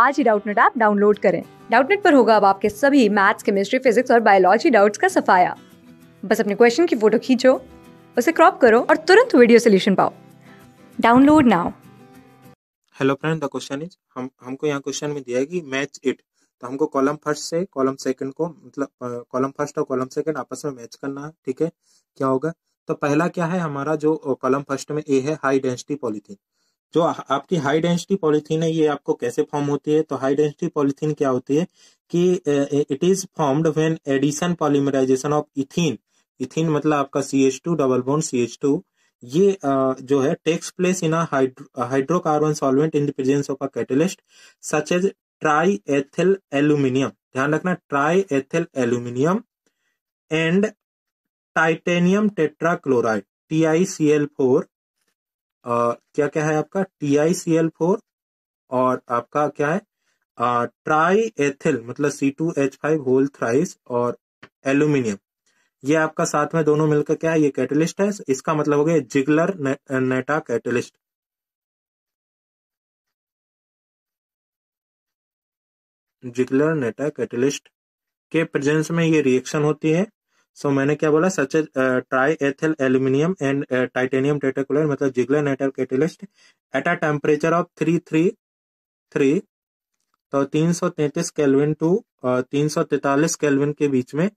आज ही Doubtnut app download करें डाउटनेट पर होगा अब आपके सभी मैथ्स केमिस्ट्री फिजिक्स और बायोलॉजी डाउट्स का सफाया बस अपने क्वेश्चन की फोटो खींचो उसे क्रॉप करो और तुरंत वीडियो सोल्यूशन पाओ download now hello friend the question is हम हमको यहाँ क्वेश्चन में दिया है कि मैच इट तो हमको कॉलम फर्स्ट से कॉलम सेकंड को मतलब कॉलम फर्स्ट और कॉलम सेकंड आपस में मैच करना है ठीक है क्या होगा तो पहला क्या है हमारा जो कॉलम फर्स्ट में ए है हाई डेंसिटी पॉलीथीन जो आपकी हाई डेंसिटी पॉलीथीन है ये आपको कैसे फॉर्म होती है तो हाई डेंसिटी पॉलीथीन क्या होती है कि it is formed when addition polymerisation of ethene ethene मतलब आपका C H two double bond C H two ये uh, जो है takes place in hydrocarbon solvent in the presence of a catalyst such as triethyl aluminium ध्यान रखना triethyl aluminium and titanium tetrachloride T I C L four ah, क्या क्या है आपका T I C L four और आपका क्या है ट्राई एथिल मतलब C two H five whole thrice और एल्यूमिनियम ये आपका साथ में दोनों मिलकर क्या है ये कैटलिस्ट है इसका मतलब हो गया जिगलर ने, Natta catalyst Ziegler Natta catalyst के प्रेजेंस में ये रिएक्शन होती है सो so, मैंने क्या बोला such triethyl aluminium and titanium टेटाकुलर मतलब Ziegler Natta catalyst at a temperature of three three three तो तीन सौ तैतीस केल्विन टू तीन सौ तैतालीस केल्विन के बीच में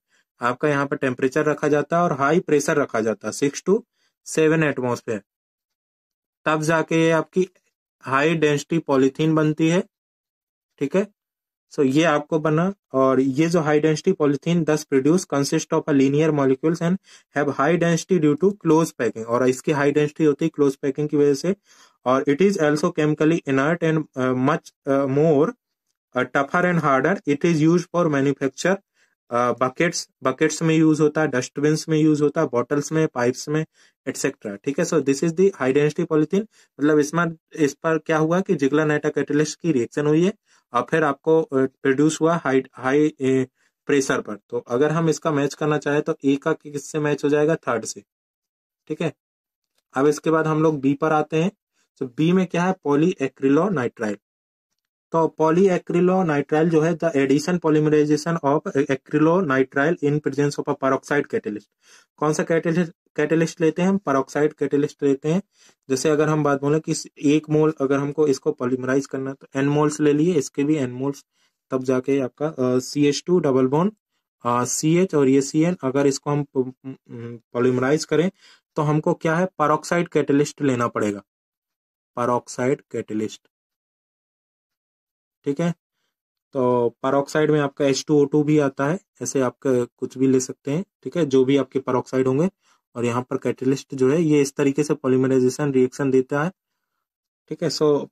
आपका यहाँ पर टेम्परेचर रखा जाता है और हाई प्रेशर रखा जाता है सिक्स टू सेवन एटमोसफेयर तब जाके ये आपकी हाई डेंसिटी पॉलीथीन बनती है ठीक है सो ये आपको बना और ये जो high density polythene this produce consist of a linear molecules and have high density due to close packing और इसकी हाई डेंसिटी होती है क्लोज पैकिंग की वजह से और it is also chemically inert and much more tougher and harder it is use for manufacture buckets buckets में use होता है डस्टबिन में यूज होता है बॉटल्स में पाइप्स में एटसेट्रा ठीक है so this is the high density polythene मतलब इसमें इस पर क्या हुआ कि जिगला नाइटा कैटलिस्ट की रिएक्शन हुई है और फिर आपको प्रोड्यूस हुआ हाई हाई प्रेशर पर तो अगर हम इसका मैच करना चाहें तो ए का किससे मैच हो जाएगा थर्ड से ठीक है अब इसके बाद हम लोग बी पर आते हैं तो बी में क्या है पॉली एक्रिलो नाइट्राइल तो पॉली एक्रिलो नाइट्राइल जो है the addition polymerisation of acrylonitrile in presence of a peroxide catalyst कौन सा कैटेलिस्ट कैटलिस्ट लेते हैं हम परोक्साइड कैटलिस्ट लेते हैं जैसे अगर हम बात बोले कि एक मोल अगर हमको इसको पॉलीमराइज करना तो एन मोल्स ले लिए इसके भी एन मोल्स तब जाके आपका C H two double bond C H और ये सी एन अगर इसको हम पॉलीमराइज करें तो हमको क्या है परोक्साइड कैटलिस्ट लेना पड़ेगा परोक्साइड कैटलिस्ट ठीक है तो परोक्साइड में आपका H2O2 भी आता है ऐसे आप कुछ भी ले सकते हैं ठीक है जो भी आपके परोक्साइड होंगे और यहाँ पर कैटलिस्ट जो है ये इस तरीके से पॉलीमराइजेशन रिएक्शन देता है ठीक है सो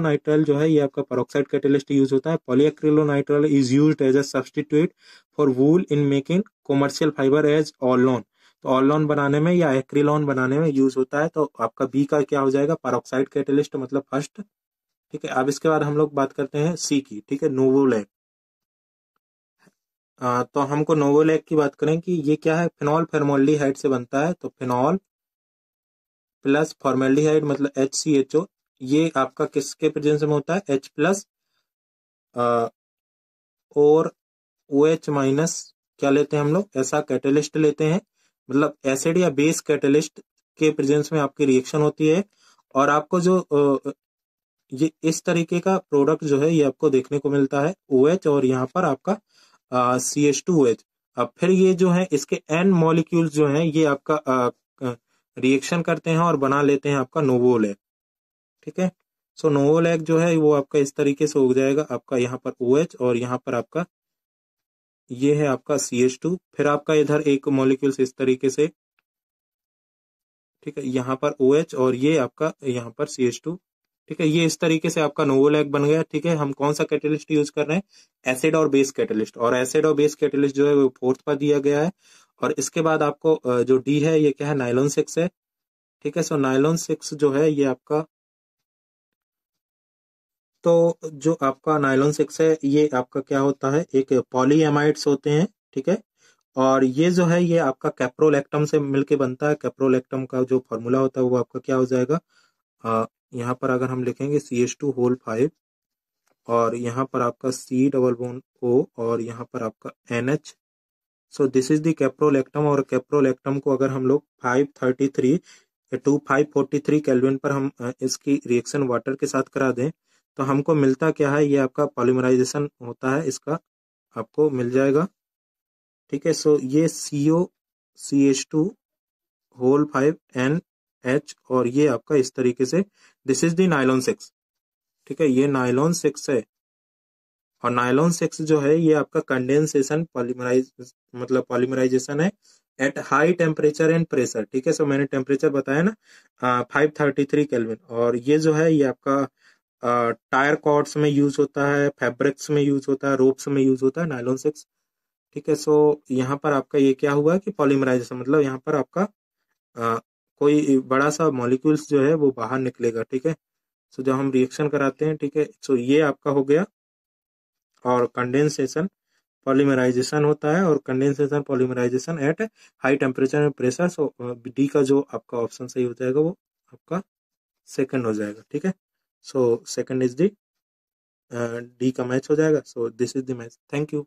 नाइट्रल जो है ये आपका परोक्साइड कैटलिस्ट यूज होता है nitrile is use as a substitute for wool in making commercial fibre as Orlon तो ऑलोन बनाने में या एक्रिलोन बनाने में यूज होता है तो आपका बी का क्या हो जाएगा परोक्साइड कैटलिस्ट मतलब फर्स्ट ठीक है अब इसके बाद हम लोग बात करते हैं सी की ठीक है नोवोलैक आ, तो हमको नोवोलैक की बात करें कि ये क्या है फिनॉल हाइट से बनता है तो फिनॉल प्लस फॉर्मेल्डिहाइड मतलब एच सी एच ओ ये आपका किसके प्रेजेंस में होता है एच प्लस और ओ एच माइनस क्या लेते हैं हम लोग ऐसा कैटलिस्ट लेते हैं मतलब एसिड या बेस कैटलिस्ट के प्रेजेंस में आपकी रिएक्शन होती है और आपको जो ये इस तरीके का प्रोडक्ट जो है ये आपको देखने को मिलता है ओ OH एच और यहाँ पर आपका सी एच टू एच अब फिर ये जो है इसके एन मॉलिक्यूल्स जो है ये आपका रिएक्शन करते हैं और बना लेते हैं आपका नोवोल एग ठीक है सो नोवोल एग जो है वो आपका इस तरीके से हो जाएगा आपका यहाँ पर ओ OH और यहाँ पर आपका ये है आपका सी एच टू फिर आपका इधर एक मॉलिक्यूल्स इस तरीके से ठीक है यहाँ पर ओ OH और ये आपका यहाँ पर सी एच टू ठीक है ये इस तरीके से आपका नोवल एग बन गया ठीक है हम कौन सा कैटलिस्ट यूज कर रहे हैं एसिड और बेस कैटलिस्ट और एसिड और बेस कैटलिस्ट जो है वो फोर्थ पर दिया गया है और इसके बाद आपको जो डी है ये क्या है नाइलॉन सिक्स है ठीक है सो नाइलॉन सिक्स जो है ये आपका तो जो आपका नाइलॉन सिक्स है ये आपका क्या होता है एक पॉलीएमाइड्स होते हैं ठीक है और ये जो है ये आपका कैप्रोलेक्टम से मिलके बनता है कैप्रोलैक्टम का जो फॉर्मूला होता है वो आपका क्या हो जाएगा यहाँ पर अगर हम लिखेंगे C H two whole five और यहाँ पर आपका सी डबल बोन ओ और यहाँ पर आपका N H so this is the caprolactam और कैप्रोलेक्टम को अगर हम लोग five thirty three two five forty three kelvin पर हम इसकी रिएक्शन वाटर के साथ करा दें तो हमको मिलता क्या है ये आपका पॉलीमराइजेशन होता है इसका आपको मिल जाएगा ठीक है सो ये C O C H two whole five N H और ये आपका इस तरीके से दिस इज दाइलॉन सिक्स ठीक है ये नाइलॉन सिक्स है और नाइलॉन सिक्स जो है ये आपका कंडेंसेशन पॉलीमराइज मतलब पॉलीमराइजेशन है at high temperature and pressure ठीक है सो मैंने टेम्परेचर बताया ना फाइव थर्टी थ्री केलविन और ये जो है ये आपका टायर कॉर्ड्स में यूज होता है फैब्रिक्स में यूज होता है रोप्स में यूज होता है नाइलॉन सिक्स ठीक है सो यहाँ पर आपका ये क्या हुआ कि पॉलीमराइजेशन मतलब यहाँ पर आपका कोई बड़ा सा मॉलिक्यूल्स जो है वो बाहर निकलेगा ठीक है सो जब हम रिएक्शन कराते हैं ठीक है सो ये आपका हो गया और कंडेंसेशन पॉलीमराइजेशन होता है और condensation polymerisation at high temperature and pressure so D का जो आपका ऑप्शन सही हो जाएगा वो आपका सेकंड हो जाएगा ठीक है so second is D D का मैच हो जाएगा so this is the match thank you